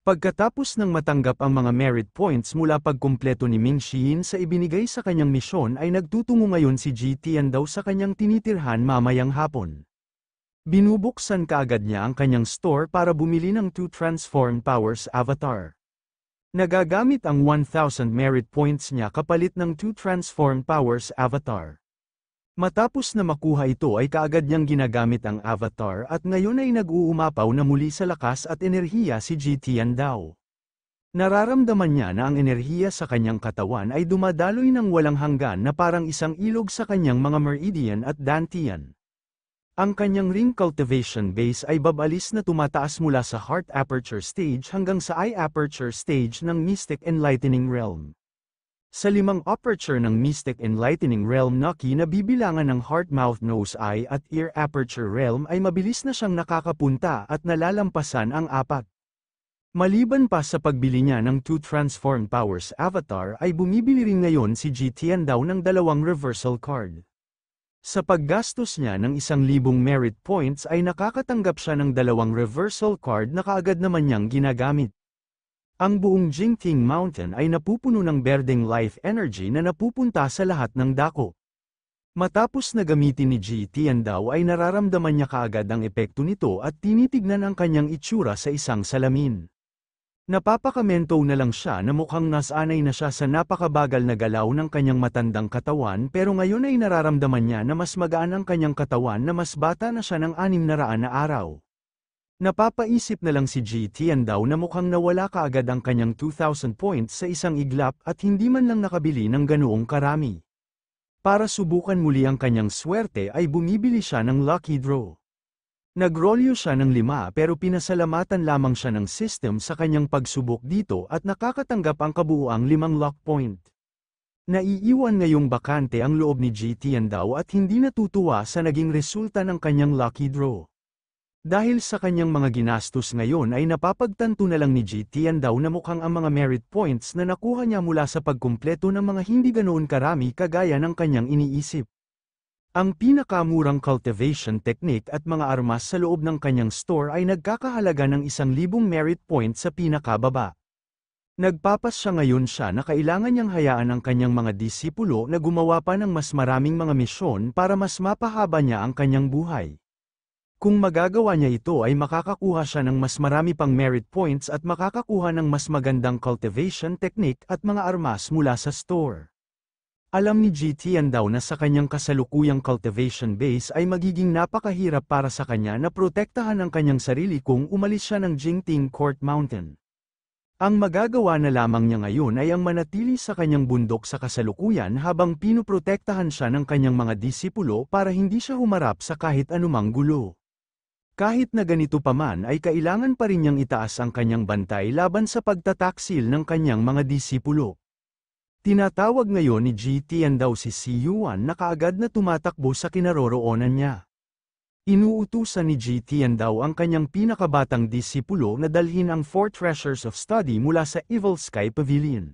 Pagkatapos ng matanggap ang mga merit points mula pagkumpleto ni Ming Xiin sa ibinigay sa kanyang misyon ay nagtutungo ngayon si GTN daw sa kanyang tinitirhan mamayang hapon. Binubuksan kaagad niya ang kanyang store para bumili ng 2 Transform Powers Avatar. Nagagamit ang 1,000 merit points niya kapalit ng 2 Transform Powers Avatar. Matapos na makuha ito ay kaagad niyang ginagamit ang avatar at ngayon ay nag-uumapaw na muli sa lakas at enerhiya si Jitian Dao. Nararamdaman niya na ang enerhiya sa kanyang katawan ay dumadaloy ng walang hanggan na parang isang ilog sa kanyang mga meridian at dantian. Ang kanyang ring cultivation base ay babalis na tumataas mula sa heart aperture stage hanggang sa eye aperture stage ng Mystic Enlightening Realm. Sa limang aperture ng Mystic Enlightening Realm na kinabibilangan ng heart-mouth-nose eye at ear aperture realm ay mabilis na siyang nakakapunta at nalalampasan ang apat. Maliban pa sa pagbili niya ng two transformed Powers Avatar ay bumibili rin ngayon si GTN daw ng dalawang reversal card. Sa paggastos niya ng isang libong merit points ay nakakatanggap siya ng dalawang reversal card na kaagad naman niyang ginagamit. Ang buong Jingting Mountain ay napupuno ng berdeng life energy na napupunta sa lahat ng dako. Matapos na gamitin ni ang Tiandao ay nararamdaman niya kaagad ang epekto nito at tinitignan ang kanyang itsura sa isang salamin. Napapakamento na lang siya na mukhang nasanay na siya sa napakabagal na galaw ng kanyang matandang katawan pero ngayon ay nararamdaman niya na mas magaan ang kanyang katawan na mas bata na siya ng anim na raan na araw. Napapaisip na lang si GTN daw na mukhang nawala kaagad ang kanyang 2,000 points sa isang iglap at hindi man lang nakabili ng ganoong karami. Para subukan muli ang kanyang swerte ay bumibili siya ng lucky draw. Nagrolyo siya ng lima pero pinasalamatan lamang siya ng system sa kanyang pagsubok dito at nakakatanggap ang kabuuang limang luck point. Naiiwan ngayong bakante ang loob ni GTN daw at hindi natutuwa sa naging resulta ng kanyang lucky draw. Dahil sa kanyang mga ginastos ngayon ay napapagtanto na lang ni GTN daw na mukhang ang mga merit points na nakuha niya mula sa pagkumpleto ng mga hindi ganoon karami kagaya ng kanyang iniisip. Ang pinakamurang cultivation technique at mga armas sa loob ng kanyang store ay nagkakahalaga ng isang libong merit points sa pinakababa. Nagpapas siya ngayon siya na kailangan niyang hayaan ang kanyang mga disipulo na gumawa pa ng mas maraming mga misyon para mas mapahaba niya ang kanyang buhay. Kung magagawa niya ito ay makakakuha siya ng mas marami pang merit points at makakakuha ng mas magandang cultivation technique at mga armas mula sa store. Alam ni GT GTN daw na sa kanyang kasalukuyang cultivation base ay magiging napakahirap para sa kanya na protektahan ang kanyang sarili kung umalis siya ng Jingting Court Mountain. Ang magagawa na lamang niya ngayon ay ang manatili sa kanyang bundok sa kasalukuyan habang pinoprotektahan siya ng kanyang mga disipulo para hindi siya humarap sa kahit anumang gulo. Kahit na ganito paman ay kailangan pa rin niyang itaas ang kanyang bantay laban sa pagtataksil ng kanyang mga disipulo. Tinatawag ngayon ni GTN daw si Si Yuan na kaagad na tumatakbo sa kinaroroonan niya. Inuutusan ni GTN daw ang kanyang pinakabatang disipulo na dalhin ang four treasures of study mula sa Evil Sky Pavilion.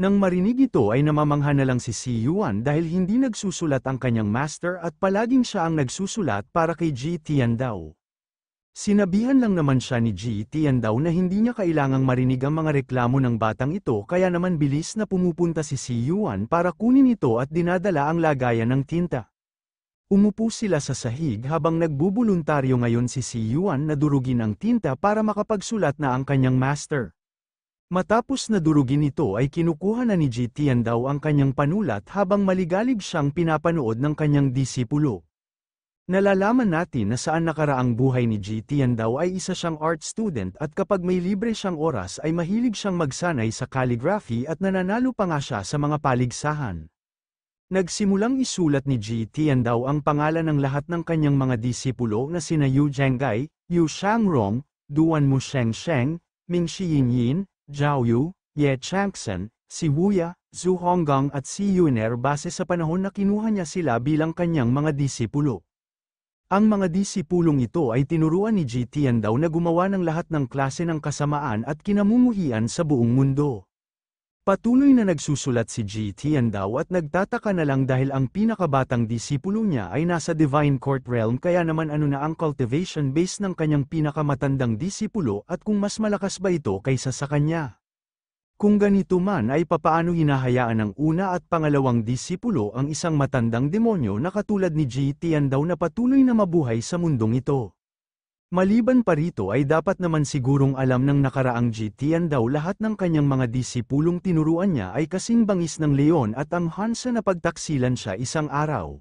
Nang marinig ito ay namamangha na lang si Si Yuan dahil hindi nagsusulat ang kanyang master at palaging siya ang nagsusulat para kay Ji Tiandao. Sinabihan lang naman siya ni Ji Tiandao na hindi niya kailangang marinig ang mga reklamo ng batang ito kaya naman bilis na pumupunta si Si Yuan para kunin ito at dinadala ang lagayan ng tinta. Umupo sila sa sahig habang nagbubuluntaryo ngayon si Si Yuan na durugin ang tinta para makapagsulat na ang kanyang master. Matapos na durugin ito ay kinukuha na ni Jitian daw ang kanyang panulat habang maligalib siyang pinapanood ng kanyang disipulo. Nalalaman natin na saan nakaraang buhay ni Jitian daw ay isa siyang art student at kapag may libre siyang oras ay mahilig siyang magsanay sa calligraphy at nananalo pa nga siya sa mga paligsahan. Nagsimulang isulat ni Jitian daw ang pangalan ng lahat ng kanyang mga disipulo na sina Yu Zhenggai, Yu Shangrong, Duan Musheng Sheng Sheng, Ming Xiyin Yin, Zhao Ye Changsan, si Wuya, Zhu Honggang at si Yuner base sa panahon na kinuha niya sila bilang kanyang mga disipulo. Ang mga disipulong ito ay tinuruan ni Jitian daw na gumawa ng lahat ng klase ng kasamaan at kinamumuhian sa buong mundo. Patuloy na nagsusulat si G. Tiandao at nagtataka na lang dahil ang pinakabatang disipulo niya ay nasa Divine Court Realm kaya naman ano na ang cultivation base ng kanyang pinakamatandang disipulo at kung mas malakas ba ito kaysa sa kanya. Kung ganito man ay papaano hinahayaan ng una at pangalawang disipulo ang isang matandang demonyo na katulad ni G. Tiandao na patuloy na mabuhay sa mundong ito. Maliban pa rito ay dapat naman sigurong alam ng nakaraang GTN daw lahat ng kanyang mga disipulong tinuruan niya ay kasing bangis ng leon at ang Hansa na pagtaksilan siya isang araw.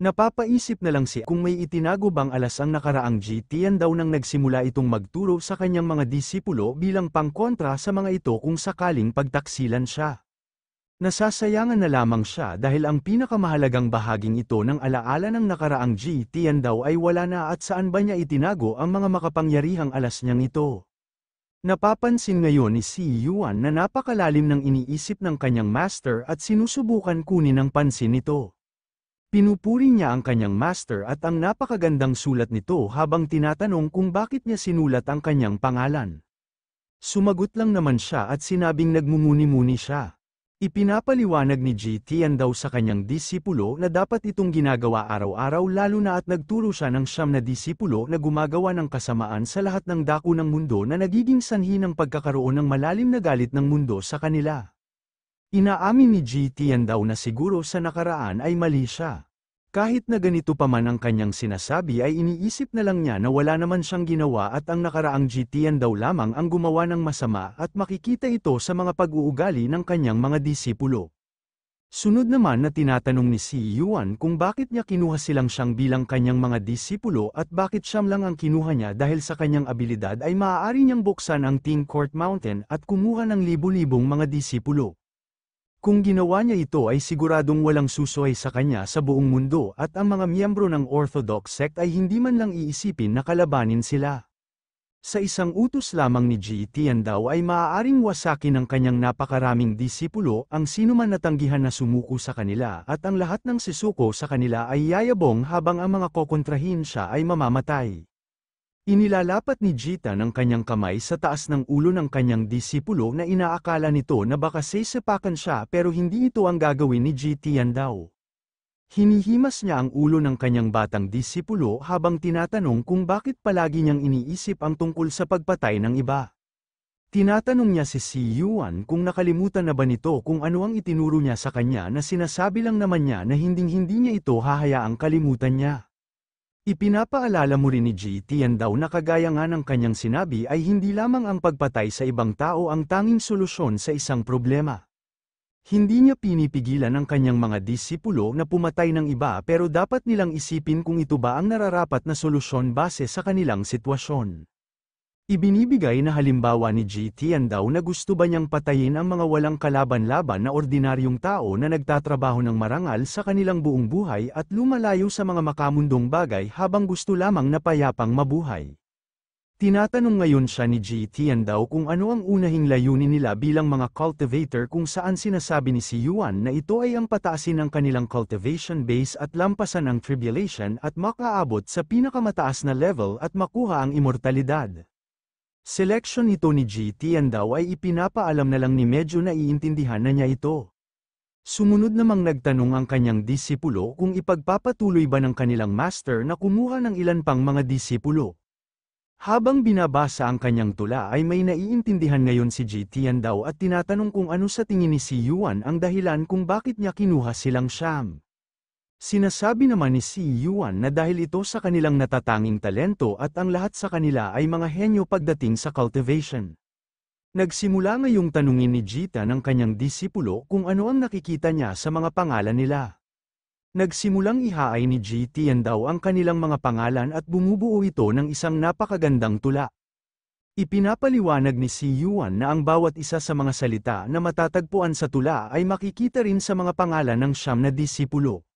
Napapaisip na lang siya kung may itinago bang alas ang nakaraang GTN daw nang nagsimula itong magturo sa kanyang mga disipulo bilang pangkontra sa mga ito kung sakaling pagtaksilan siya. Nasasayangan na lamang siya dahil ang pinakamahalagang bahaging ito ng alaala ng nakaraang GTN daw ay wala na at saan ba niya itinago ang mga makapangyarihang alas niyang ito. Napapansin ngayon ni Si Yuan na napakalalim ng iniisip ng kanyang master at sinusubukan kunin ang pansin nito. Pinupuri niya ang kanyang master at ang napakagandang sulat nito habang tinatanong kung bakit niya sinulat ang kanyang pangalan. Sumagot lang naman siya at sinabing nagmumuni-muni siya. Ipinapaliwanag ni GTN daw sa kanyang disipulo na dapat itong ginagawa araw-araw lalo na at nagturo siya ng siyam na disipulo na gumagawa ng kasamaan sa lahat ng dako ng mundo na nagiging sanhi ng pagkakaroon ng malalim na galit ng mundo sa kanila. Inaamin ni GTN daw na siguro sa nakaraan ay mali siya. Kahit na ganito pa man ang kanyang sinasabi ay iniisip na lang niya na wala naman siyang ginawa at ang nakaraang GTN daw lamang ang gumawa ng masama at makikita ito sa mga pag-uugali ng kanyang mga disipulo. Sunod naman na tinatanong ni si Yuan kung bakit niya kinuha silang siyang bilang kanyang mga disipulo at bakit siyam lang ang kinuha niya dahil sa kanyang abilidad ay maaari niyang buksan ang Ting Court Mountain at kumuha ng libu-libong mga disipulo. Kung ginawa niya ito ay siguradong walang susuway sa kanya sa buong mundo at ang mga miyembro ng Orthodox sect ay hindi man lang iisipin na kalabanin sila. Sa isang utos lamang ni G. E daw ay maaaring wasakin ng kanyang napakaraming disipulo ang sinuman natanggihan na sumuko sa kanila at ang lahat ng sisuko sa kanila ay yayabong habang ang mga kokontrahin siya ay mamamatay. Inilalapat ni Jita ng kanyang kamay sa taas ng ulo ng kanyang disipulo na inaakala nito na baka sesepakan siya pero hindi ito ang gagawin ni Jita yan daw. Hinihimas niya ang ulo ng kanyang batang disipulo habang tinatanong kung bakit palagi niyang iniisip ang tungkol sa pagpatay ng iba. Tinatanong niya si Si Yuan kung nakalimutan na ba nito kung ano ang itinuro niya sa kanya na sinasabi lang naman niya na hinding-hindi niya ito hahayaang kalimutan niya. Ipinapaalala mo rin ni JT GTN daw na kagaya nga ng kanyang sinabi ay hindi lamang ang pagpatay sa ibang tao ang tanging solusyon sa isang problema. Hindi niya pinipigilan ang kanyang mga disipulo na pumatay ng iba pero dapat nilang isipin kung ito ba ang nararapat na solusyon base sa kanilang sitwasyon. Ibinibigay na halimbawa ni GTN daw na gusto ba niyang patayin ang mga walang kalaban-laban na ordinaryong tao na nagtatrabaho ng marangal sa kanilang buong buhay at lumalayo sa mga makamundong bagay habang gusto lamang na payapang mabuhay. Tinatanong ngayon siya ni GTN daw kung ano ang unahing layunin nila bilang mga cultivator kung saan sinasabi ni si Yuan na ito ay ang pataasin ng kanilang cultivation base at lampasan ang tribulation at makaabot sa pinakamataas na level at makuha ang immortalidad. Selection ito ni GTN daw ay ipinapaalam na lang ni medyo naiintindihan na niya ito. Sumunod namang nagtanong ang kanyang disipulo kung ipagpapatuloy ba ng kanilang master na kumuha ng ilan pang mga disipulo. Habang binabasa ang kanyang tula ay may naiintindihan ngayon si GT GTN daw at tinatanong kung ano sa tingin ni si Yuan ang dahilan kung bakit niya kinuha silang Sham. Sinasabi naman ni Si Yuan na dahil ito sa kanilang natatanging talento at ang lahat sa kanila ay mga henyo pagdating sa cultivation. Nagsimula ngayong tanungin ni Jita ng kanyang disipulo kung ano ang nakikita niya sa mga pangalan nila. Nagsimulang ihaay ni GT yan daw ang kanilang mga pangalan at bumubuo ito ng isang napakagandang tula. Ipinapaliwanag ni Si Yuan na ang bawat isa sa mga salita na matatagpuan sa tula ay makikita rin sa mga pangalan ng siyam na disipulo.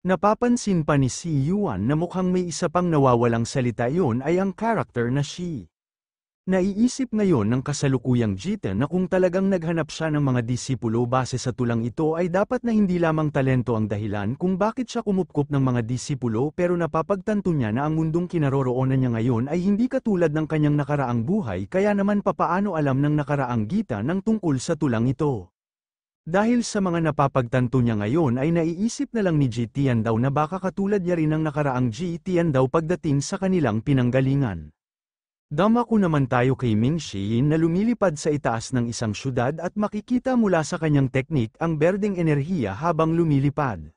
Napapansin pa ni Si Yuan na mukhang may isa pang nawawalang salita iyon ay ang karakter na Shi. Naiisip ngayon ng kasalukuyang Jiten na kung talagang naghanap siya ng mga disipulo base sa tulang ito ay dapat na hindi lamang talento ang dahilan kung bakit siya kumupkup ng mga disipulo pero napapagtanto niya na ang mundong kinaroroonan niya ngayon ay hindi katulad ng kanyang nakaraang buhay kaya naman papaano alam ng nakaraang gita ng tungkol sa tulang ito. Dahil sa mga napapagtanto niya ngayon ay naiisip na lang ni G. daw na baka katulad niya rin ang nakaraang G. daw pagdating sa kanilang pinanggalingan. Dama ko naman tayo kay Ming Shiyin na lumilipad sa itaas ng isang syudad at makikita mula sa kanyang teknik ang berding enerhiya habang lumilipad.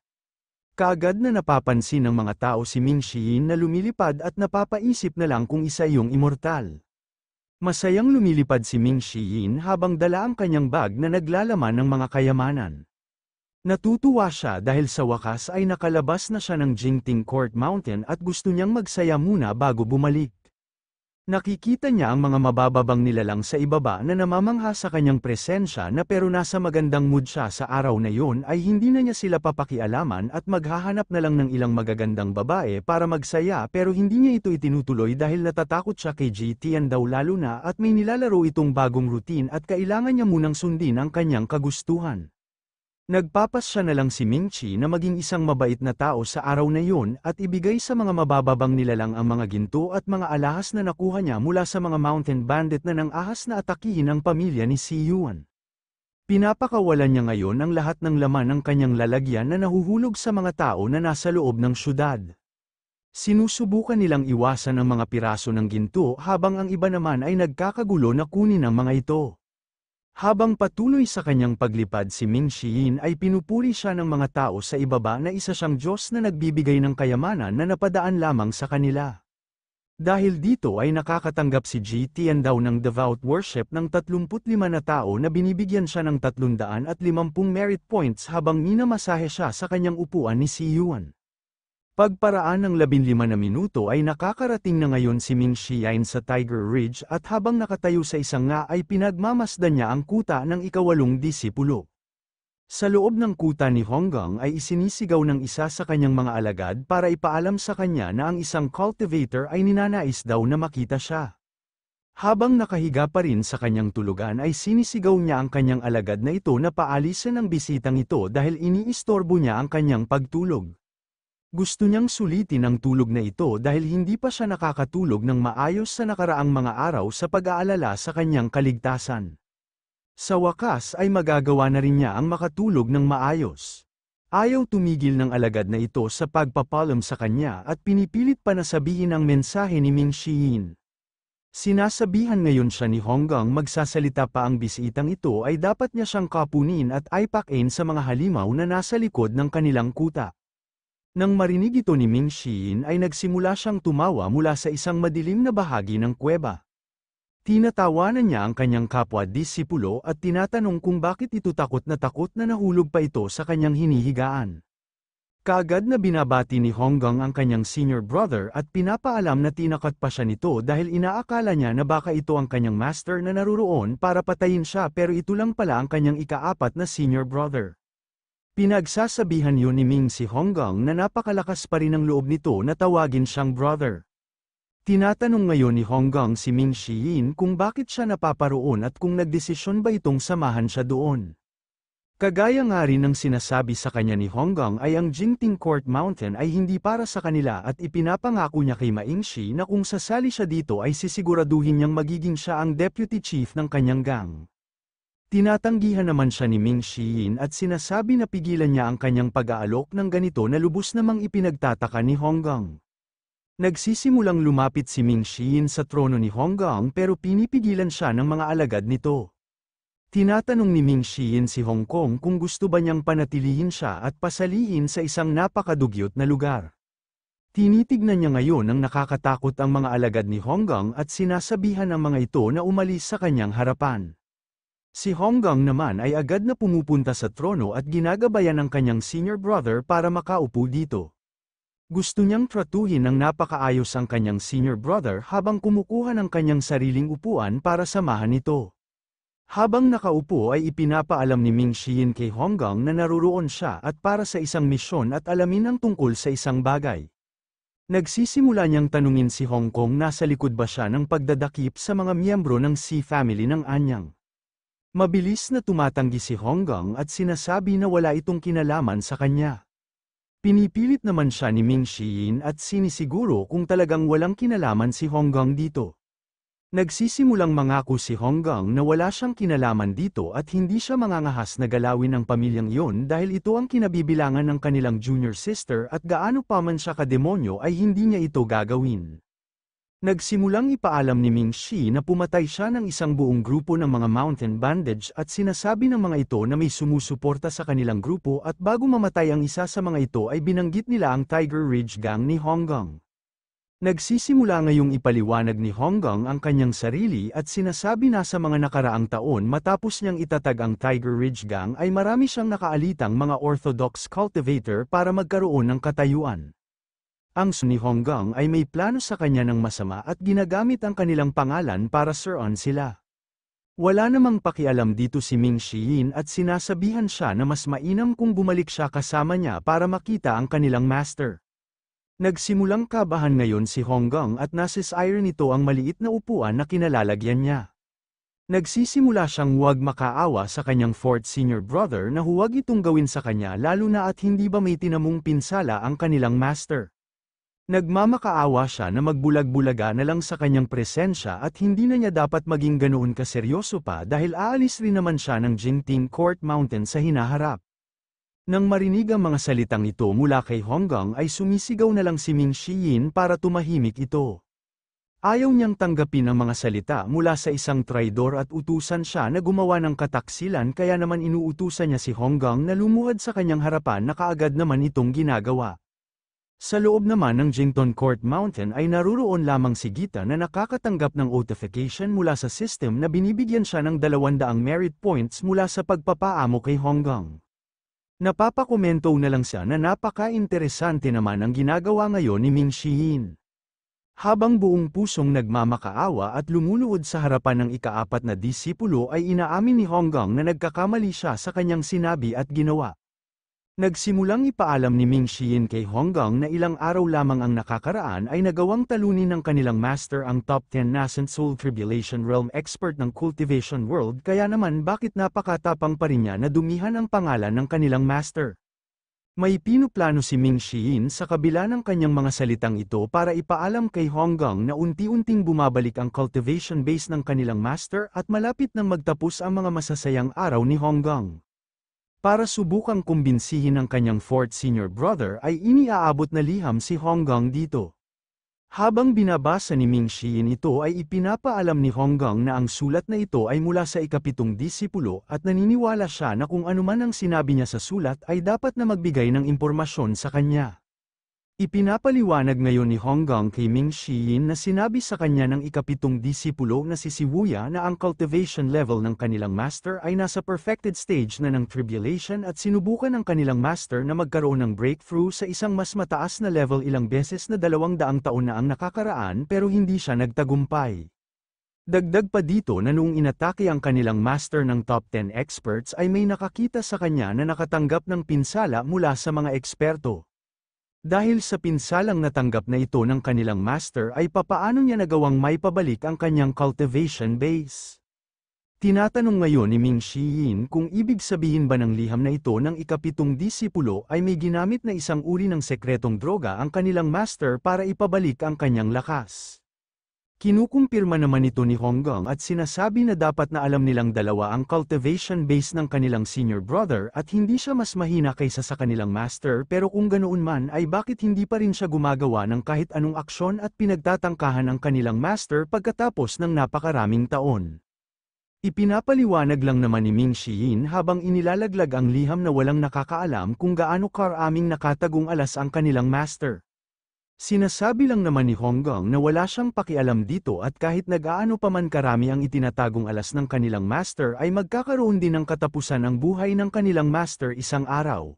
Kaagad na napapansin ng mga tao si Ming Shiyin na lumilipad at napapaisip na lang kung isa iyong immortal. Masayang lumilipad si Ming Shiyin habang dala ang kanyang bag na naglalaman ng mga kayamanan. Natutuwa siya dahil sa wakas ay nakalabas na siya ng Jingting Court Mountain at gusto niyang magsaya muna bago bumalik. Nakikita niya ang mga mabababang nilalang sa ibaba na namamangha sa kanyang presensya na pero nasa magandang mood siya sa araw na yun ay hindi na niya sila papakialaman at maghahanap na lang ng ilang magagandang babae para magsaya pero hindi niya ito itinutuloy dahil natatakot siya kay GTN daw lalo na at may nilalaro itong bagong routine at kailangan niya munang sundin ang kanyang kagustuhan. Nagpapas siya na lang si Mingchi na maging isang mabait na tao sa araw na yun at ibigay sa mga mabababang nila lang ang mga ginto at mga alahas na nakuha niya mula sa mga mountain bandit na nang ahas na atakihin ang pamilya ni Si Yuan. Pinapakawalan niya ngayon ang lahat ng laman ng kanyang lalagyan na nahuhulog sa mga tao na nasa loob ng syudad. Sinusubukan nilang iwasan ang mga piraso ng ginto habang ang iba naman ay nagkakagulo na kunin ang mga ito. Habang patuloy sa kanyang paglipad si Ming Shiyin ay pinupuri siya ng mga tao sa ibaba na isa siyang Diyos na nagbibigay ng kayamanan na napadaan lamang sa kanila. Dahil dito ay nakakatanggap si Ji Tian daw ng devout worship ng 35 na tao na binibigyan siya ng 350 merit points habang minamasahe siya sa kanyang upuan ni Si Yuan. Pagparaan ng 15 na minuto ay nakakarating na ngayon si Ming Xian sa Tiger Ridge at habang nakatayo sa isang nga ay pinagmamasdan niya ang kuta ng ikawalong disipulo. Sa loob ng kuta ni Honggang ay isinisigaw ng isa sa kanyang mga alagad para ipaalam sa kanya na ang isang cultivator ay ninanais daw na makita siya. Habang nakahiga pa rin sa kanyang tulugan ay sinisigaw niya ang kanyang alagad na ito na paalisin ang bisitang ito dahil iniistorbo niya ang kanyang pagtulog. Gusto niyang sulitin ang tulog na ito dahil hindi pa siya nakakatulog ng maayos sa nakaraang mga araw sa pag-aalala sa kanyang kaligtasan. Sa wakas ay magagawa na rin niya ang makatulog ng maayos. Ayaw tumigil ng alagad na ito sa pagpapalam sa kanya at pinipilit pa na sabihin ang mensahe ni Ming Shiyin. Sinasabihan ngayon siya ni Honggang magsasalita pa ang bisitang ito ay dapat niya siyang kapunin at ipakain sa mga halimaw na nasa likod ng kanilang kuta. Nang marinig ito ni Ming Shiin ay nagsimula siyang tumawa mula sa isang madilim na bahagi ng kuweba. Tinatawanan niya ang kanyang kapwa-disipulo at tinatanong kung bakit ito takot na takot na nahulog pa ito sa kanyang hinihigaan. Kaagad na binabati ni Honggang ang kanyang senior brother at pinapaalam na tinakat pa siya nito dahil inaakala niya na baka ito ang kanyang master na naruroon para patayin siya pero ito lang pala ang kanyang ikaapat na senior brother. Pinagsasabihan yun ni Ming si Honggang na napakalakas pa rin ang loob nito na tawagin siyang brother. Tinatanong ngayon ni Honggang si Ming Shiyin kung bakit siya napaparoon at kung nagdesisyon ba itong samahan siya doon. Kagaya nga rin ng sinasabi sa kanya ni Honggang ay ang Jingting Court Mountain ay hindi para sa kanila at ipinapangako niya kay Maingshi na kung sasali siya dito ay sisiguraduhin niyang magiging siya ang deputy chief ng kanyang gang. Tinatanggihan naman siya ni Ming Xiin at sinasabi na pigilan niya ang kanyang pag-aalok ng ganito na lubos namang ipinagtataka ni Honggang. Nagsisimulang lumapit si Ming Xiin sa trono ni Honggang pero pinipigilan siya ng mga alagad nito. Tinatanong ni Ming Xiin si Hong Kong kung gusto ba niyang panatilihin siya at pasaliin sa isang napakadugyot na lugar. Tinitignan niya ngayon ang nakakatakot ang mga alagad ni Honggang at sinasabihan ang mga ito na umalis sa kanyang harapan. Si Honggang naman ay agad na pumupunta sa trono at ginagabayan ng kanyang senior brother para makaupo dito. Gusto niyang tratuhin ng napakaayos ang kanyang senior brother habang kumukuha ng kanyang sariling upuan para samahan ito. Habang nakaupo ay ipinapaalam ni Ming Xiyin kay Honggang na naruroon siya at para sa isang misyon at alamin ang tungkol sa isang bagay. Nagsisimula niyang tanungin si Hong Kong nasa likod ba siya ng pagdadakip sa mga miyembro ng c Family ng Anyang. Mabilis na tumatanggi si Honggang at sinasabi na wala itong kinalaman sa kanya. Pinipilit naman siya ni Ming Shiyin at sinisiguro kung talagang walang kinalaman si Honggang dito. Nagsisimulang mangako si Honggang na wala siyang kinalaman dito at hindi siya mangangahas na galawin ang pamilyang iyon dahil ito ang kinabibilangan ng kanilang junior sister at gaano pa man siya kademonyo ay hindi niya ito gagawin. Nagsimulang ipaalam ni Ming Shi na pumatay siya ng isang buong grupo ng mga mountain bandage at sinasabi ng mga ito na may sumusuporta sa kanilang grupo at bago mamatay ang isa sa mga ito ay binanggit nila ang Tiger Ridge Gang ni Honggang. Nagsisimula ngayong ipaliwanag ni Honggang ang kanyang sarili at sinasabi na sa mga nakaraang taon matapos niyang itatag ang Tiger Ridge Gang ay marami siyang nakaalitang mga orthodox cultivator para magkaroon ng katayuan. Ang ni Honggang ay may plano sa kanya ng masama at ginagamit ang kanilang pangalan para sir-on sila. Wala namang pakialam dito si Ming Shiyin at sinasabihan siya na mas mainam kung bumalik siya kasama niya para makita ang kanilang master. Nagsimulang kabahan ngayon si Honggang at nasisire nito ang maliit na upuan na kinalalagyan niya. Nagsisimula siyang huwag makaawa sa kanyang fourth senior brother na huwag itong gawin sa kanya lalo na at hindi ba may tinamong pinsala ang kanilang master. Nagmamakaawa siya na magbulag-bulaga na lang sa kanyang presensya at hindi na niya dapat maging ganoon kaseryoso pa dahil aalis rin naman siya ng Jingting Court Mountain sa hinaharap. Nang marinig ang mga salitang ito mula kay Honggang ay sumisigaw na lang si Ming Shiyin para tumahimik ito. Ayaw niyang tanggapin ang mga salita mula sa isang traidor at utusan siya na gumawa ng kataksilan kaya naman inuutusan niya si Honggang na lumuhad sa kanyang harapan na kaagad naman itong ginagawa. Sa loob naman ng Jington Court Mountain ay naruroon lamang si Gita na nakakatanggap ng notification mula sa system na binibigyan siya ng 200 merit points mula sa pagpapaamo kay Honggang. Napapakomento na lang siya na napaka-interesante naman ang ginagawa ngayon ni Ming Shihin. Habang buong pusong nagmamakaawa at lumuluod sa harapan ng ikaapat na disipulo ay inaamin ni Honggang na nagkakamali siya sa kanyang sinabi at ginawa. Nagsimulang ipaalam ni Ming Xiyin kay Honggang na ilang araw lamang ang nakakaraan ay nagawang talunin ng kanilang master ang top 10 nascent soul tribulation realm expert ng cultivation world kaya naman bakit napakatapang pa rin niya na dumihan ang pangalan ng kanilang master. May pinuplano si Ming Xiyin sa kabila ng kanyang mga salitang ito para ipaalam kay Honggang na unti-unting bumabalik ang cultivation base ng kanilang master at malapit nang magtapos ang mga masasayang araw ni Honggang. Para subukang kumbinsihin ang kanyang fourth senior brother ay iniaabot na liham si Honggang dito. Habang binabasa ni Ming Xiin ito ay ipinapaalam ni Honggang na ang sulat na ito ay mula sa ikapitong disipulo at naniniwala siya na kung anuman ang sinabi niya sa sulat ay dapat na magbigay ng impormasyon sa kanya. Ipinapaliwanag ngayon ni Honggang kay Ming Shiyin na sinabi sa kanya ng ikapitong disipulo na si Sibuya na ang cultivation level ng kanilang master ay nasa perfected stage na ng tribulation at sinubukan ng kanilang master na magkaroon ng breakthrough sa isang mas mataas na level ilang beses na dalawang daang taon na ang nakakaraan pero hindi siya nagtagumpay. Dagdag pa dito na noong inatake ang kanilang master ng top 10 experts ay may nakakita sa kanya na nakatanggap ng pinsala mula sa mga eksperto. Dahil sa pinsalang natanggap na ito ng kanilang master ay papaano niya nagawang may pabalik ang kanyang cultivation base. Tinatanong ngayon ni Ming Shiyin kung ibig sabihin ba ng liham na ito ng ikapitong disipulo ay may ginamit na isang uri ng sekretong droga ang kanilang master para ipabalik ang kanyang lakas. Kinukumpirma naman ito ni Honggang at sinasabi na dapat na alam nilang dalawa ang cultivation base ng kanilang senior brother at hindi siya mas mahina kaysa sa kanilang master pero kung ganoon man ay bakit hindi pa rin siya gumagawa ng kahit anong aksyon at pinagtatangkahan ang kanilang master pagkatapos ng napakaraming taon. Ipinapaliwanag lang naman ni Ming Shiyin habang inilalaglag ang liham na walang nakakaalam kung gaano karaming nakatagong alas ang kanilang master. Sinasabi lang naman ni Honggang na wala siyang pakialam dito at kahit nagaano pa man karami ang itinatagong alas ng kanilang master ay magkakaroon din ng katapusan ang buhay ng kanilang master isang araw.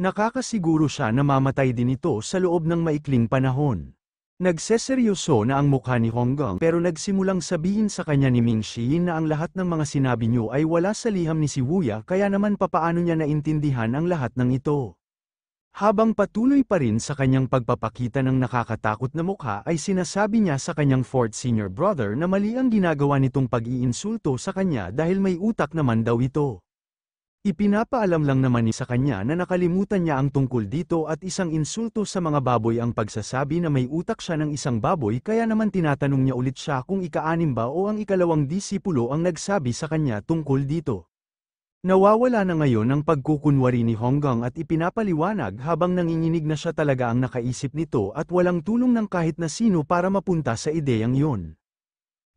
Nakakasiguro siya na mamatay din ito sa loob ng maikling panahon. Nagseseryoso na ang mukha ni Honggang pero nagsimulang sabihin sa kanya ni Ming Xiin na ang lahat ng mga sinabi niyo ay wala sa liham ni si Wuya kaya naman papaano niya naintindihan ang lahat ng ito. Habang patuloy pa rin sa kanyang pagpapakita ng nakakatakot na mukha ay sinasabi niya sa kanyang fourth senior brother na mali ang ginagawa nitong pag-iinsulto sa kanya dahil may utak naman daw ito. Ipinapaalam lang naman ni sa kanya na nakalimutan niya ang tungkol dito at isang insulto sa mga baboy ang pagsasabi na may utak siya ng isang baboy kaya naman tinatanong niya ulit siya kung ikaanim ba o ang ikalawang disipulo ang nagsabi sa kanya tungkol dito. Nawawala na ngayon ang pagkukunwari ni Honggang at ipinapaliwanag habang nanginginig na siya talaga ang nakaisip nito at walang tulong ng kahit na sino para mapunta sa ideyang yon.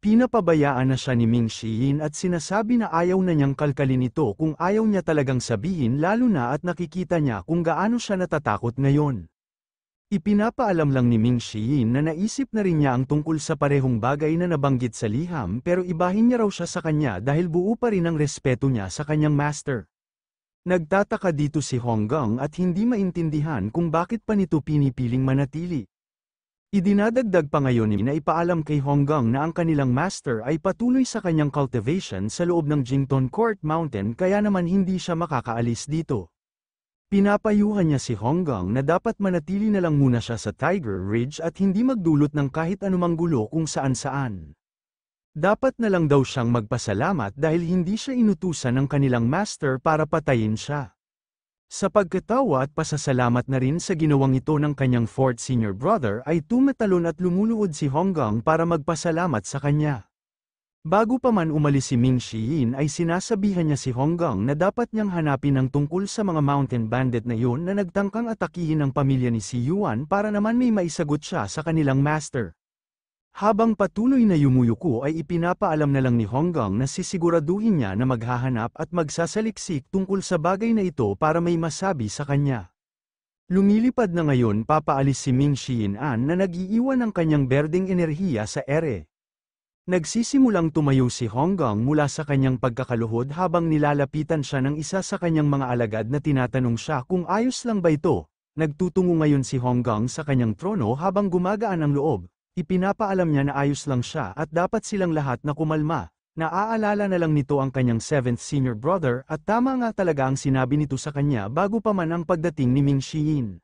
Pinapabayaan na siya ni Ming Shiyin at sinasabi na ayaw na niyang kalkalin ito kung ayaw niya talagang sabihin lalo na at nakikita niya kung gaano siya natatakot ngayon. Ipinapaalam lang ni Ming Shiyin na naisip na rin niya ang tungkol sa parehong bagay na nabanggit sa liham pero ibahin niya raw siya sa kanya dahil buo pa rin ang respeto niya sa kanyang master. Nagtataka dito si Honggang at hindi maintindihan kung bakit pa nito pinipiling manatili. Idinadagdag pa ngayon na ipaalam kay Honggang na ang kanilang master ay patuloy sa kanyang cultivation sa loob ng Jington Court Mountain kaya naman hindi siya makakaalis dito. Pinapayuhan niya si Honggang na dapat manatili na lang muna siya sa Tiger Ridge at hindi magdulot ng kahit anumang gulo kung saan-saan. Dapat na lang daw siyang magpasalamat dahil hindi siya inutusan ng kanilang master para patayin siya. Sa pagkatawa at pasasalamat na rin sa ginawang ito ng kanyang fourth senior brother ay tumatalon at lumuluod si Honggang para magpasalamat sa kanya. Bago pa man umalis si Ming Shiyin ay sinasabihan niya si Honggang na dapat niyang hanapin ang tungkol sa mga mountain bandit na yun na nagtangkang atakihin ang pamilya ni Si Yuan para naman may maisagot siya sa kanilang master. Habang patuloy na yumuyuko ay ipinapaalam na lang ni Honggang na sisiguraduhin niya na maghahanap at magsasaliksik tungkol sa bagay na ito para may masabi sa kanya. Lumilipad na ngayon papaalis si Ming Shiyin An na nag-iiwan ng kanyang berdeng enerhiya sa ere. Nagsisimulang tumayo si Honggang mula sa kanyang pagkakaluhod habang nilalapitan siya ng isa sa kanyang mga alagad na tinatanong siya kung ayos lang ba ito. Nagtutungo ngayon si Honggang sa kanyang trono habang gumagaan ang loob. Ipinapaalam niya na ayos lang siya at dapat silang lahat na kumalma. Naaalala na lang nito ang kanyang 7th senior brother at tama nga talaga ang sinabi nito sa kanya bago pa man ang pagdating ni Ming Shiyin.